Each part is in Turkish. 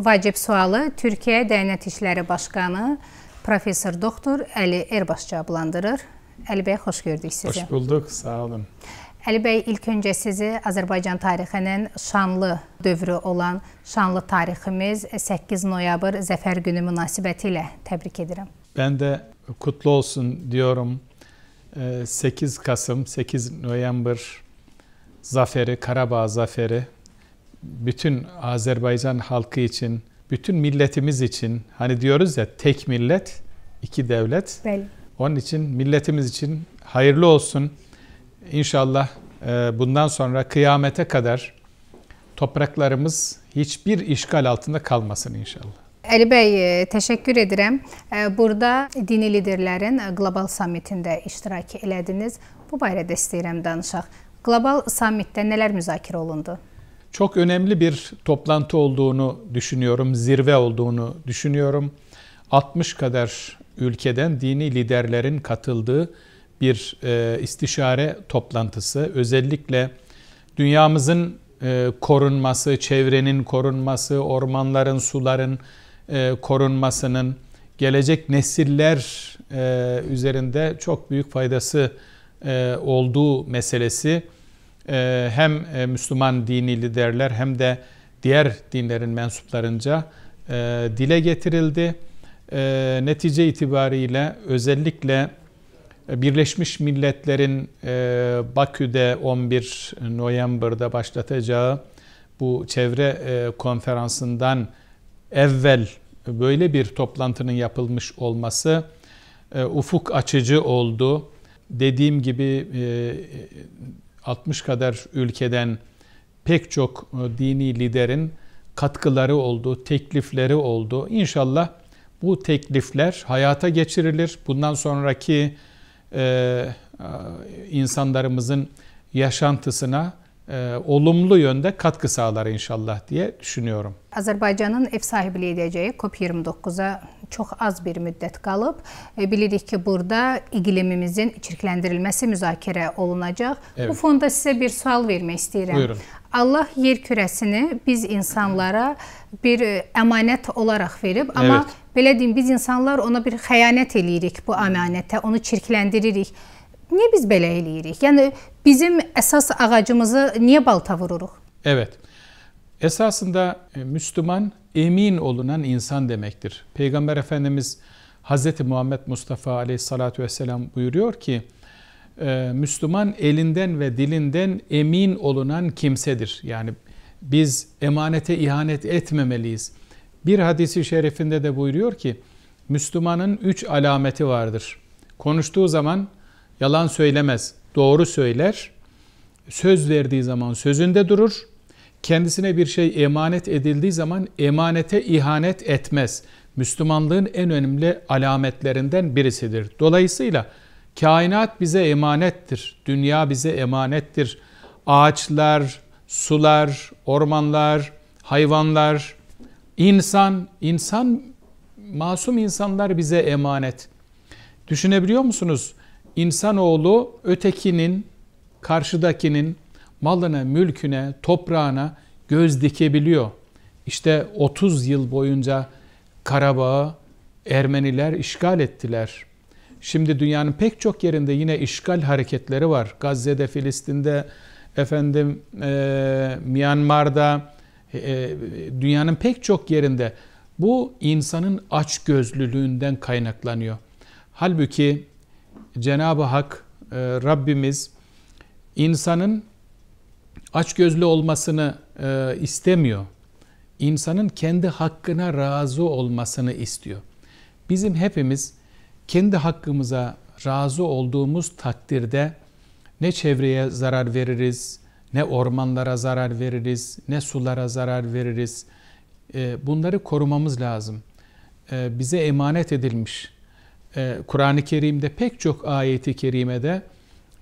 Vacib sualı Türkiyə Dəyanət İşləri Başqanı professor doktor Əli Erbaş cavablandırır. Əli bəy, xoş gördük sizi. Xoş bulduq, sağ olun. Əli bəy, ilk öncə sizi Azərbaycan tarixinin şanlı dövrü olan şanlı tariximiz 8 noyabr Zəfər Günü münasibəti ilə təbrik edirəm. Mən də kutlu olsun deyirəm. 8 e, Kasım, 8 noyabr zaferi, Karabağ zaferi bütün Azerbaycan halkı için, bütün milletimiz için hani diyoruz ya tek millet, iki devlet. Belli. Onun için milletimiz için hayırlı olsun. İnşallah e, bundan sonra kıyamete kadar topraklarımız hiçbir işgal altında kalmasın inşallah. Əli bəy, e, təşəkkür edirəm. E, burada dini liderlərin qlobal sammitində iştirak elədiniz. Bu barədə istəyirəm danışaq. Global summit'te neler müzakirə olundu? çok önemli bir toplantı olduğunu düşünüyorum, zirve olduğunu düşünüyorum. 60 kadar ülkeden dini liderlerin katıldığı bir e, istişare toplantısı. Özellikle dünyamızın e, korunması, çevrenin korunması, ormanların, suların e, korunmasının gelecek nesiller e, üzerinde çok büyük faydası e, olduğu meselesi ee, hem e, Müslüman dini liderler hem de diğer dinlerin mensuplarınca e, dile getirildi. E, netice itibariyle özellikle Birleşmiş Milletler'in Bakü'de 11 Noyember'da başlatacağı bu çevre konferansından evvel böyle bir toplantının yapılmış olması ufuk açıcı oldu. Dediğim gibi 60 kadar ülkeden pek çok e, dini liderin katkıları oldu, teklifleri oldu. İnşallah bu teklifler hayata geçirilir. Bundan sonraki e, insanlarımızın yaşantısına E, olumlu yönde katkı sağlar inşallah diye düşünüyorum. Azərbaycanın ev sahibliyi edəcəyi COP29-a çox az bir müddət qalıb. E, bilirik ki, burada iqlimimizin içirkləndirilməsi müzakirə olunacaq. Evet. Bu fonda sizə bir sual vermək istəyirəm. Buyurun. Allah yer kürəsini biz insanlara bir e, əmanət olaraq verib, amma evet. belə deyim, biz insanlar ona bir xəyanət eləyirik bu əmanətə, onu çirkləndiririk. Niye biz belə eləyirik? Yəni bizim əsas ağacımızı niyə balta vururuq? Evet. Esasında e, Müslüman emin olunan insan demektir. Peygamber Efendimiz Hz. Muhammed Mustafa aleyhissalatü vesselam buyuruyor ki, e, Müslüman elinden ve dilinden emin olunan kimsedir. Yani biz emanete ihanet etmemeliyiz. Bir hadisi şerifinde de buyuruyor ki, Müslümanın üç alameti vardır. Konuştuğu zaman Yalan söylemez, doğru söyler. Söz verdiği zaman sözünde durur. Kendisine bir şey emanet edildiği zaman emanete ihanet etmez. Müslümanlığın en önemli alametlerinden birisidir. Dolayısıyla kainat bize emanettir. Dünya bize emanettir. Ağaçlar, sular, ormanlar, hayvanlar, insan, insan masum insanlar bize emanet. Düşünebiliyor musunuz? insanoğlu ötekinin, karşıdakinin malına, mülküne, toprağına göz dikebiliyor. İşte 30 yıl boyunca Karabağ'ı Ermeniler işgal ettiler. Şimdi dünyanın pek çok yerinde yine işgal hareketleri var. Gazze'de, Filistin'de, efendim e, Myanmar'da, e, dünyanın pek çok yerinde. Bu insanın açgözlülüğünden kaynaklanıyor. Halbuki Cenab-ı Hak e, Rabbimiz insanın açgözlü olmasını e, istemiyor. İnsanın kendi hakkına razı olmasını istiyor. Bizim hepimiz kendi hakkımıza razı olduğumuz takdirde ne çevreye zarar veririz, ne ormanlara zarar veririz, ne sulara zarar veririz. E, bunları korumamız lazım. Bize emanet edilmiş ee, Kur'an-ı Kerim'de pek çok ayeti kerimede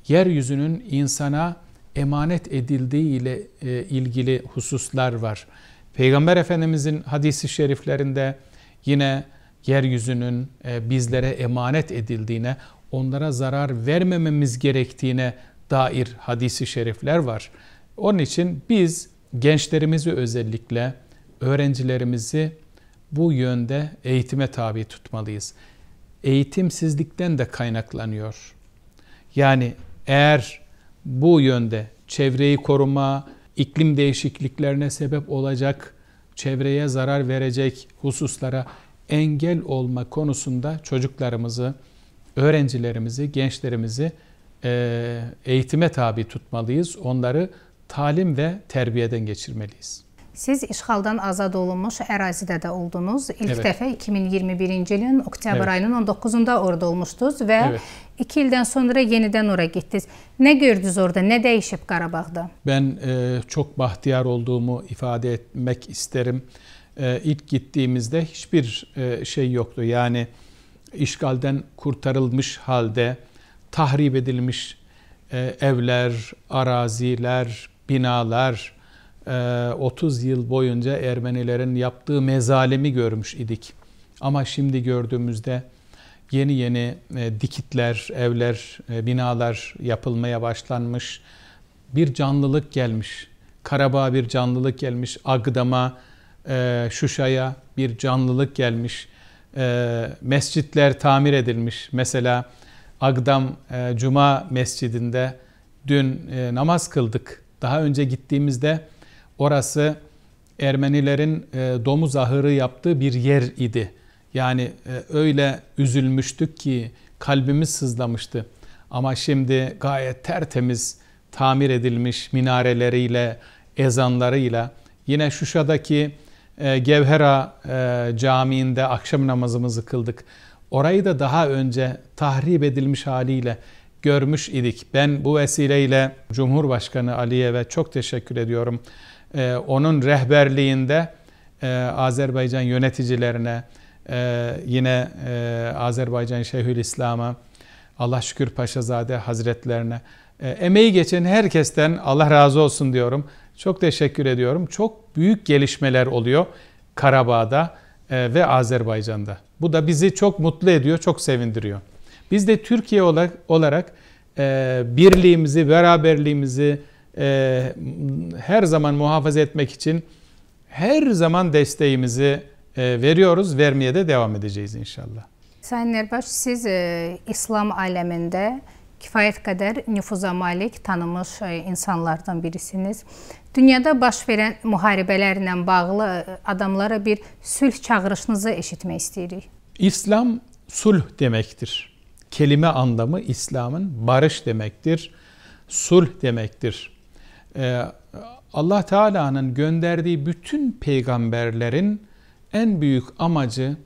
yeryüzünün insana emanet edildiği ile e, ilgili hususlar var. Peygamber Efendimizin hadisi şeriflerinde yine yeryüzünün e, bizlere emanet edildiğine, onlara zarar vermememiz gerektiğine dair hadisi şerifler var. Onun için biz gençlerimizi özellikle öğrencilerimizi bu yönde eğitime tabi tutmalıyız eğitimsizlikten de kaynaklanıyor. Yani eğer bu yönde çevreyi koruma, iklim değişikliklerine sebep olacak, çevreye zarar verecek hususlara engel olma konusunda çocuklarımızı, öğrencilerimizi, gençlerimizi e, eğitime tabi tutmalıyız. Onları talim ve terbiyeden geçirmeliyiz. Siz işğaldan azad olunmuş ərazidə də oldunuz. İlk evet. dəfə 2021-ci ilin oktyabr evet. ayının 19-unda orada olmuşdunuz və 2 evet. ildən sonra yenidən oraya getdiniz. Nə gördünüz orada? Nə dəyişib Qarabağda? Ben e, çox bahtiyar olduğumu ifadə etmək istərim. E, ilk gittiğimizde hiçbir e, şey yoktu. Yani işgalden kurtarılmış halde tahrip edilmiş e, evler, araziler, binalar, 30 ee, yıl boyunca Ermenilerin yaptığı mezalimi görmüş idik. Ama şimdi gördüğümüzde yeni yeni e, dikitler, evler, e, binalar yapılmaya başlanmış. Bir canlılık gelmiş. Karabağ bir canlılık gelmiş. Agdam'a, e, Şuşa'ya bir canlılık gelmiş. Mescitler tamir edilmiş. Mesela Agdam Cuma Mescidinde dün namaz kıldık. Daha önce gittiğimizde Orası Ermenilerin e, domuz ahırı yaptığı bir yer idi. Yani e, öyle üzülmüştük ki kalbimiz sızlamıştı. Ama şimdi gayet tertemiz tamir edilmiş minareleriyle, ezanlarıyla yine Şuşa'daki e, Gevhera e, Camii'nde akşam namazımızı kıldık. Orayı da daha önce tahrip edilmiş haliyle görmüş idik. Ben bu vesileyle Cumhurbaşkanı Aliye ve çok teşekkür ediyorum e, onun rehberliğinde e, Azerbaycan yöneticilerine, e, yine e, Azerbaycan Şeyhülislam'a, Allah Şükür Paşazade Hazretlerine, e, emeği geçen herkesten Allah razı olsun diyorum. Çok teşekkür ediyorum. Çok büyük gelişmeler oluyor Karabağ'da e, ve Azerbaycan'da. Bu da bizi çok mutlu ediyor, çok sevindiriyor. Biz de Türkiye olarak, olarak e, birliğimizi, beraberliğimizi, e, her zaman muhafaza etmek için her zaman desteğimizi e, veriyoruz, vermeye de devam edeceğiz inşallah. Sayın Erbaş, siz e, İslam aleminde kifayet kadar nüfuza malik tanınmış e, insanlardan birisiniz. Dünyada baş verən müharibələrlə bağlı e, adamlara bir sülh çağırışınızı eşitmək istəyirik. İslam sulh demektir. Kelime anlamı İslam'ın barış demektir, sulh demektir. Ee, Allah Teala'nın gönderdiği bütün peygamberlerin en büyük amacı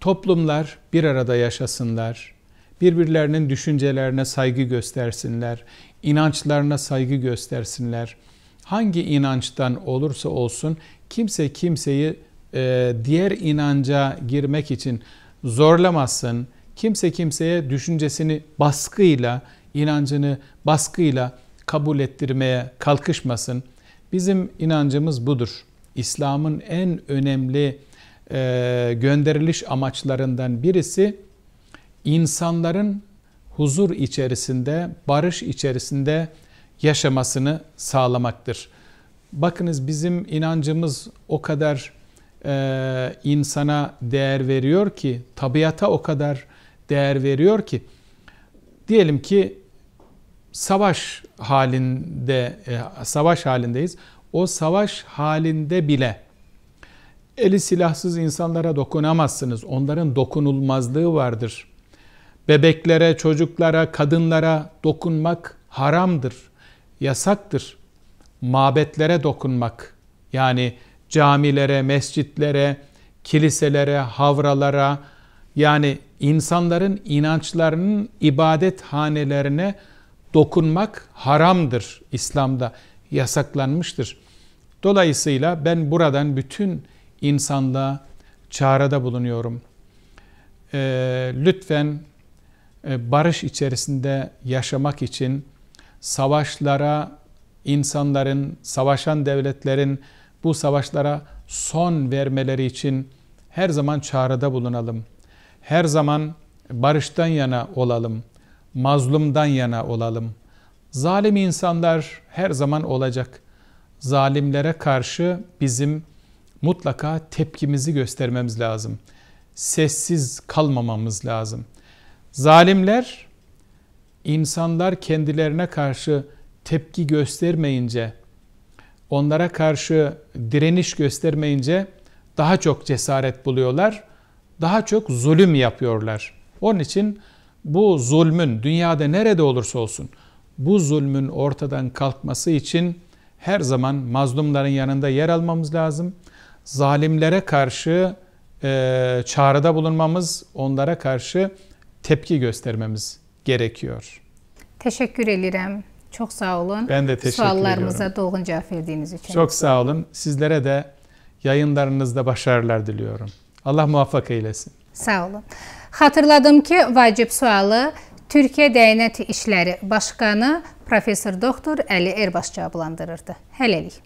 toplumlar bir arada yaşasınlar, birbirlerinin düşüncelerine saygı göstersinler, inançlarına saygı göstersinler. Hangi inançtan olursa olsun kimse kimseyi e, diğer inanca girmek için zorlamasın. Kimse kimseye düşüncesini baskıyla, inancını baskıyla kabul ettirmeye kalkışmasın. Bizim inancımız budur. İslam'ın en önemli e, gönderiliş amaçlarından birisi insanların huzur içerisinde, barış içerisinde yaşamasını sağlamaktır. Bakınız bizim inancımız o kadar e, insana değer veriyor ki, tabiata o kadar değer veriyor ki, diyelim ki savaş halinde e, savaş halindeyiz. O savaş halinde bile eli silahsız insanlara dokunamazsınız. Onların dokunulmazlığı vardır. Bebeklere, çocuklara, kadınlara dokunmak haramdır, yasaktır. Mabetlere dokunmak yani camilere, mescitlere, kiliselere, havralara yani insanların inançlarının ibadet hanelerine dokunmak haramdır İslam'da yasaklanmıştır. Dolayısıyla ben buradan bütün insanlığa çağrıda bulunuyorum. Ee, lütfen e, barış içerisinde yaşamak için savaşlara insanların, savaşan devletlerin bu savaşlara son vermeleri için her zaman çağrıda bulunalım. Her zaman barıştan yana olalım.'' mazlumdan yana olalım. Zalim insanlar her zaman olacak. Zalimlere karşı bizim mutlaka tepkimizi göstermemiz lazım. Sessiz kalmamamız lazım. Zalimler insanlar kendilerine karşı tepki göstermeyince, onlara karşı direniş göstermeyince daha çok cesaret buluyorlar, daha çok zulüm yapıyorlar. Onun için bu zulmün dünyada nerede olursa olsun bu zulmün ortadan kalkması için her zaman mazlumların yanında yer almamız lazım. Zalimlere karşı e, çağrıda bulunmamız, onlara karşı tepki göstermemiz gerekiyor. Teşekkür ederim. Çok sağ olun. Ben de teşekkür Suallarımıza ediyorum. doğru cevap verdiğiniz için. Çok sağ olun. Sizlere de yayınlarınızda başarılar diliyorum. Allah muvaffak eylesin. Sağ olun. Xatırladım ki, vacib sualı Türkiyə Dəyənət İşləri Başqanı professor doktor Əli Erbaş cavablandırırdı. Hələlik.